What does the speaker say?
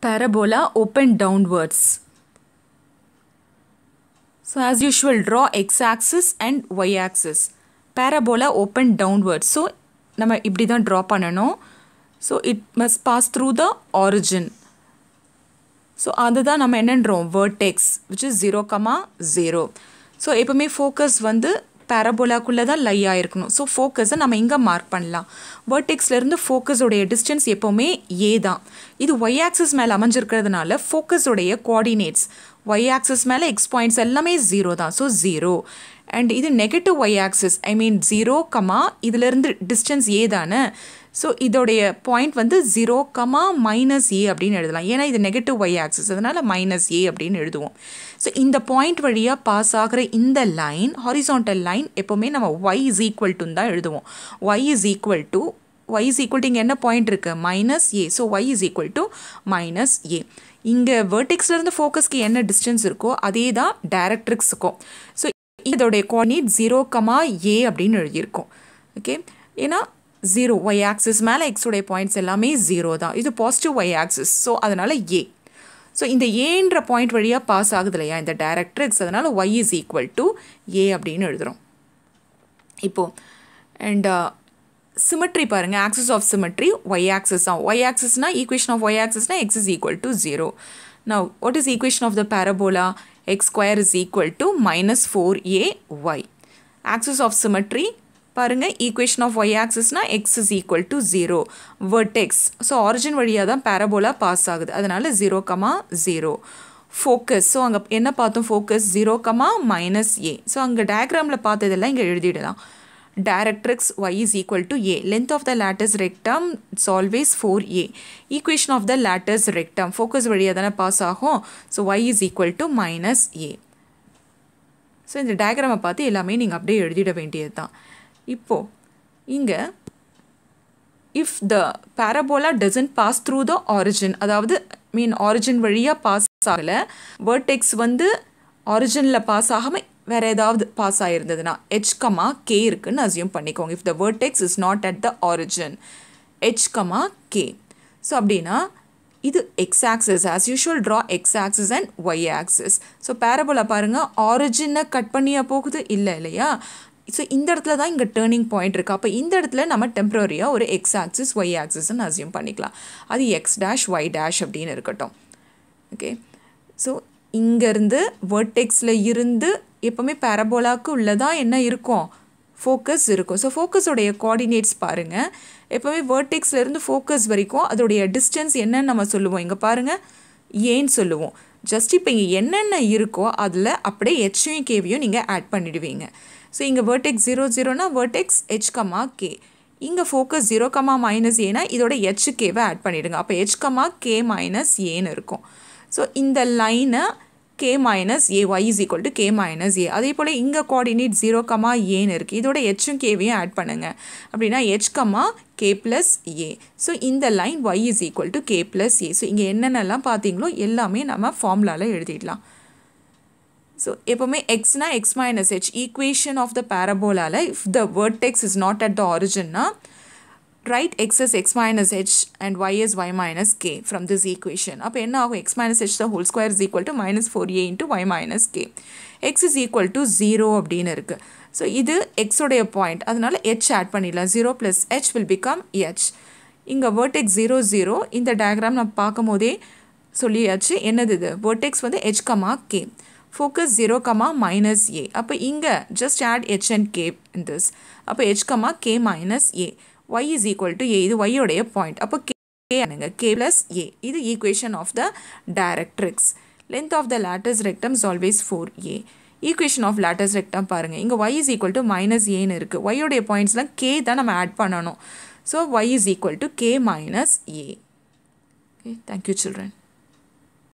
Parabola open downwards. So as usual draw x-axis and y-axis. Parabola open downwards. So நம்ம இப்படிதான் draw பண்ணனோ. So it must pass through the origin. So அந்ததான் நம்ம என்ன draw? Vertex which is comma zero so எப்போவுமே focus வந்து பேரபோலாக்குள்ளே தான் லை ஆகிருக்கணும் so ஃபோக்கஸை நம்ம இங்கே மார்க் பண்ணலாம் வேர்டெக்ஸ்லேருந்து ஃபோக்கஸோடைய டிஸ்டன்ஸ் எப்போவுமே ஏ தான் இது ஒய் ஆக்சஸ் மேலே அமைஞ்சிருக்கிறதுனால ஃபோக்கஸோடைய கோஆர்டினேட்ஸ் ஒய் ஆக்சஸ் மேலே எக்ஸ் பாயிண்ட்ஸ் எல்லாமே ஜீரோ தான் ஸோ ஜீரோ அண்ட் இது negative y axis I mean zero comma இதிலிருந்து டிஸ்டன்ஸ் ஏ தானே ஸோ இதோடைய பாயிண்ட் வந்து ஜீரோ கமா மைனஸ் ஏ அப்படின்னு எழுதலாம் ஏன்னா இது நெகட்டிவ் ஒய் ஆக்சிஸ் அதனால் மைனஸ் ஏ அப்படின்னு எழுதுவோம் ஸோ இந்த பாயிண்ட் வழியாக பாஸ் ஆகிற இந்த லைன் ஹாரிசான்டல் லைன் எப்போவுமே நம்ம ஒய் இஸ் ஈக்குவல் டு தான் எழுதுவோம் y is equal to y is equal to இங்கே என்ன பாயிண்ட் இருக்குது minus a so y is equal to minus a இங்கே வேர்டிக்ஸ்லேருந்து ஃபோக்கஸ்க்கு என்ன டிஸ்டன்ஸ் இருக்கோ அதே தான் டேரக்ட்ரிக்ஸுக்கும் ஸோ இதோடைய கோஆர்டினேட் ஜீரோ கமா ஏ அப்படின்னு எழுதியிருக்கோம் ஓகே ஏன்னா ஜீரோ ஒய் ஆக்சிஸ் மேலே எக்ஸுடைய பாயிண்ட்ஸ் எல்லாமே ஜீரோ தான் இது பாசிட்டிவ் ஒய் ஆக்சிஸ் ஸோ அதனால் ஏ ஸோ இந்த ஏன்ற பாயிண்ட் வழியாக பாஸ் ஆகுது இல்லையா இந்த டைரக்ட்ரிக்ஸ் அதனால் y is equal to a அப்படின்னு எழுதுகிறோம் இப்போது அண்ட் சிமெட்ரி பாருங்கள் axis of symmetry y axis தான் ஒய் ஆக்சிஸ்னால் ஈக்குவேஷன் ஆஃப் ஒய் ஆக்சிஸ்னால் x is equal to zero now what is equation of the parabola x square is equal to minus 4ay. Axis of symmetry பருங்க, equation of y axis நா, x is equal zero 0. So origin வழியாக தான் parabola pass ஆகுது அதனால் zero comma zero focus so அங்கே என்ன பார்த்தோம் focus 0, minus minus a so அங்கே டயக்ராமில் பார்த்ததெல்லாம் இங்கே directrix y is equal to a. Length of the lattice rectum, it's always 4a. Equation of the lattice rectum, focus வழியாதான pass ஆகும். So, y is equal to minus a. So இந்த டயக்ராமை பார்த்து எல்லாமே நீங்கள் அப்படியே எழுதிட வேண்டியது தான் இப்போது இங்கே if the parabola doesn't pass through the origin அதாவது மீன் ஆரிஜின் வழியாக பாஸ் ஆகலை வேர்டெக்ஸ் வந்து ஆரிஜினில் பாஸ் ஆகாமல் வேறு ஏதாவது பாஸ் ஆகிருந்ததுன்னா கமா கே இருக்குன்னு அசியூம் பண்ணிக்கோங்க if the vertex is not at the origin h comma k so அப்படின்னா இது x axis as usual draw x axis and y axis so parabola பாருங்கள் ஆரிஜினை கட் பண்ணியா போகுது இல்லை இல்லையா ஸோ இந்த இடத்துல தான் இங்கே டேர்னிங் பாயிண்ட் இருக்குது அப்போ இந்த இடத்துல நம்ம டெம்ப்ரரியாக ஒரு எக்ஸ் ஆக்சிஸ் ஒய் ஆக்சிஸ்ன்னு அசியூம் பண்ணிக்கலாம் அது எக்ஸ் டேஷ் ஒய் டேஷ் அப்படின்னு இருக்கட்டும் ஓகே ஸோ இங்கேருந்து வேர்டெக்ஸில் இருந்து எப்போவுமே பேரபோலாவுக்கு உள்ளதாக என்ன இருக்கும் ஃபோக்கஸ் இருக்கும் ஸோ ஃபோக்கஸோடைய கோஆர்டினேட்ஸ் பாருங்கள் எப்போவுமே வேர்டிக்ஸ்லேருந்து ஃபோக்கஸ் வரைக்கும் அதோடைய டிஸ்டன்ஸ் என்னன்னு நம்ம சொல்லுவோம் இங்கே பாருங்கள் ஏன்னு சொல்லுவோம் ஜஸ்ட் இப்போ இங்கே என்னென்ன இருக்கோ அதில் அப்படியே ஹெச்யும் கேவியும் நீங்கள் ஆட் பண்ணிடுவீங்க ஸோ இங்கே வேர்டெக்ஸ் ஜீரோ ஜீரோனா வேர்டெக்ஸ் ஹெச் கமா கே இங்கே ஃபோக்கஸ் ஜீரோ கமா மைனஸ் ஏனா இதோட ஹெச் கேவை ஆட் பண்ணிவிடுங்க அப்போ ஹெச் கமா கே மைனஸ் ஏன்னு இருக்கும் ஸோ இந்த லைனை k minus a y is equal to k minus a அதே போல் இங்கே கோஆர்டினேட் ஜீரோ கமா ஏன்னு இருக்குது இதோட ஹெச்சும் கேவையும் ஆட் பண்ணுங்கள் அப்படின்னா h comma k plus a so இந்த line y is equal k k plus a so இங்கே என்னென்னலாம் பார்த்தீங்களும் எல்லாமே நம்ம ஃபார்முலாவில் எப்போமே ஸோ எப்போவுமே x x h equation of of the if if the vertex is not at the ஆரிஜின்னா write x as x minus h and y as y minus k from this equation. அப்பு என்ன ஆகும் x minus h the whole square is equal to minus 4a into y minus k. x is equal to 0 அப்படின்னு இருக்கு. So இது x உடைய point அதனால் h add பண்ணிடலாம் 0 plus h will become h இங்க vertex 0, 0. இந்த diagram நாம் பாக்கமோதே போதே சொல்லியாச்சு என்னது Vertex வந்து h k. Focus 0, minus a. அப்பு இங்க just add h and k in this. அப்பு h, k minus a. Y is equal to a இது ஒய்யோடைய பாயிண்ட் அப்போ கே அனுங்க k plus ஏ இது equation of the directrix length of the latus rectum is always four a of of latus rectum பாருங்கள் இங்கே y is equal to minus ஏன்னு இருக்குது ஒய்யோடைய பாயிண்ட்ஸ்லாம் கே தான் நம்ம ஆட் பண்ணணும் so y is equal to k minus a okay thank you children